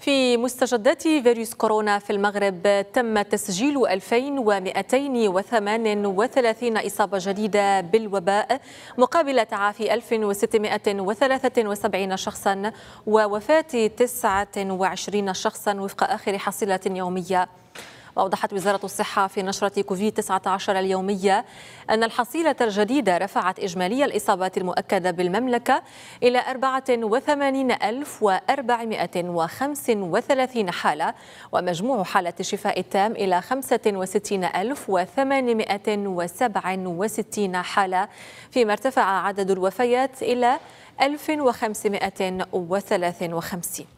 في مستجدات فيروس كورونا في المغرب تم تسجيل 2238 إصابة جديدة بالوباء مقابل تعافي 1673 شخصا ووفاة 29 شخصا وفق آخر حصيلة يومية وأوضحت وزارة الصحة في نشرة كوفيد 19 اليومية أن الحصيلة الجديدة رفعت إجمالي الإصابات المؤكدة بالمملكة إلى 84435 حالة ومجموع حالة الشفاء التام إلى 65867 حالة فيما ارتفع عدد الوفيات إلى 1553